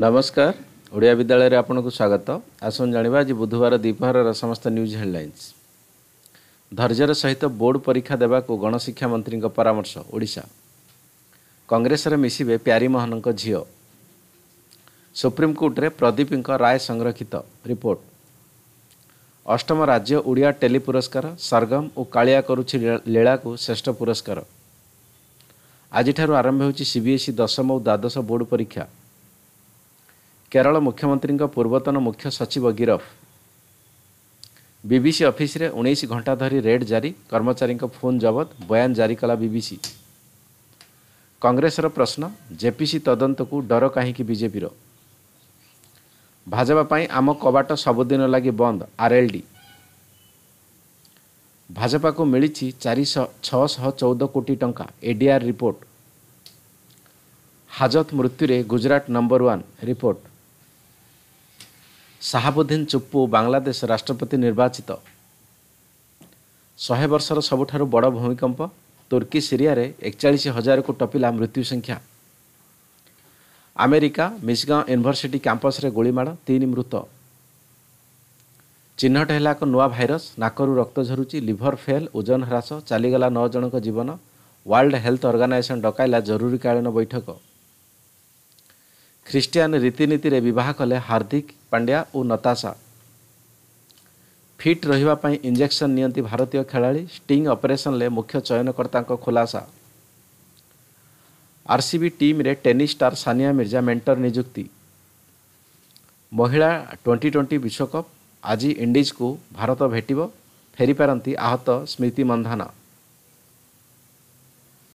ନମସ୍କାର ଓଡ଼ିଆ ବିଦ୍ୟାଳୟରେ ଆପଣଙ୍କୁ ସ୍ୱାଗତ ଆସନ୍ତୁ ଜାଣିବା ଆଜି ବୁଧବାର ଦ୍ୱିପହରର ସମସ୍ତ ନ୍ୟୁଜ୍ ହେଡ଼ଲାଇନ୍ସ ଧୈର୍ଯ୍ୟର ସହିତ ବୋର୍ଡ଼ ପରୀକ୍ଷା ଦେବାକୁ ଗଣଶିକ୍ଷା ମନ୍ତ୍ରୀଙ୍କ ପରାମର୍ଶ ଓଡ଼ିଶା କଂଗ୍ରେସରେ ମିଶିବେ ପ୍ୟାରିମୋହନଙ୍କ ଝିଅ ସୁପ୍ରିମକୋର୍ଟରେ ପ୍ରଦୀପଙ୍କ ରାୟ ସଂରକ୍ଷିତ ରିପୋର୍ଟ ଅଷ୍ଟମ ରାଜ୍ୟ ଓଡ଼ିଆ ଟେଲି ପୁରସ୍କାର ସର୍ଗମ ଓ କାଳିଆ କରୁଛି ଲୀଳାକୁ ଶ୍ରେଷ୍ଠ ପୁରସ୍କାର ଆଜିଠାରୁ ଆରମ୍ଭ ହେଉଛି ସିବିଏସ୍ଇ ଦଶମ ଓ ଦ୍ୱାଦଶ ବୋର୍ଡ଼ ପରୀକ୍ଷା କେରଳ ମୁଖ୍ୟମନ୍ତ୍ରୀଙ୍କ ପୂର୍ବତନ ମୁଖ୍ୟ ସଚିବ ଗିରଫ ବିବିସି ଅଫିସରେ ଉଣେଇଶ ଘଣ୍ଟା ଧରି ରେଡ୍ ଜାରି କର୍ମଚାରୀଙ୍କ ଫୋନ୍ ଜବତ ବୟାନ ଜାରି କଲା ବିବିସି କଂଗ୍ରେସର ପ୍ରଶ୍ନ ଜେପିସି ତଦନ୍ତକୁ ଡର କାହିଁକି ବିଜେପିର ଭାଜପା ପାଇଁ ଆମ କବାଟ ସବୁଦିନ ଲାଗି ବନ୍ଦ ଆର୍ଏଲ୍ଡି ଭାଜପାକୁ ମିଳିଛି ଚାରିଶହ ଛଅଶହ ଚଉଦ କୋଟି ଟଙ୍କା ଏଡିଆର୍ ରିପୋର୍ଟ ହାଜତ ମୃତ୍ୟୁରେ Gujarat number one report Shahabuddin Chuppu Bangladesh ରାଷ୍ଟ୍ରପତି ନିର୍ବାଚିତ ଶହେ ବର୍ଷର ସବୁଠାରୁ ବଡ଼ ଭୂମିକମ୍ପ ତୁର୍କୀ ସିରିଆରେ ଏକଚାଳିଶ ହଜାରକୁ ଟପିଲା ମୃତ୍ୟୁ ସଂଖ୍ୟା ଆମେରିକା ମିସଗାଓଁ ୟୁନିଭର୍ସିଟି କ୍ୟାମ୍ପସରେ ଗୁଳିମାଡ଼ ତିନି ମୃତ ଚିହ୍ନଟ ହେଲା ଏକ ନୂଆ ଭାଇରସ୍ ନାକରୁ ରକ୍ତ ଝରୁଛି ଲିଭର ଫେଲ୍ ଓଜନ ହ୍ରାସ ଚାଲିଗଲା ନଅ ଜଣଙ୍କ ଜୀବନ ୱାର୍ଲଡ ହେଲ୍ଥ ଅର୍ଗାନାଇଜେସନ୍ ଡକାଇଲା ଜରୁରୀକାଳୀନ ବୈଠକ ଖ୍ରୀଷ୍ଟିଆନ ରୀତିନୀତିରେ ବିବାହ କଲେ ହାର୍ଦ୍ଦିକ ପାଣ୍ଡ୍ୟା ଓ ନତାଶା ଫିଟ୍ ରହିବା ପାଇଁ ଇଞ୍ଜେକ୍ସନ୍ ନିଅନ୍ତି ଭାରତୀୟ ଖେଳାଳି ଷ୍ଟିଙ୍ଗ ଅପରେସନ୍ରେ ମୁଖ୍ୟ ଚୟନକର୍ତ୍ତାଙ୍କ ଖୁଲାସା ଆର୍ସିବି ଟିମ୍ରେ tennis star Sania Mirza mentor ନିଯୁକ୍ତି ମହିଳା ଟ୍ୱେଣ୍ଟି ଟ୍ୱେଣ୍ଟି ବିଶ୍ୱକପ୍ ଆଜି ଇଣ୍ଡିଜ୍କୁ ଭାରତ ଭେଟିବ ଫେରିପାରନ୍ତି ଆହତ ସ୍ମୃତି ମନ୍ଧାନା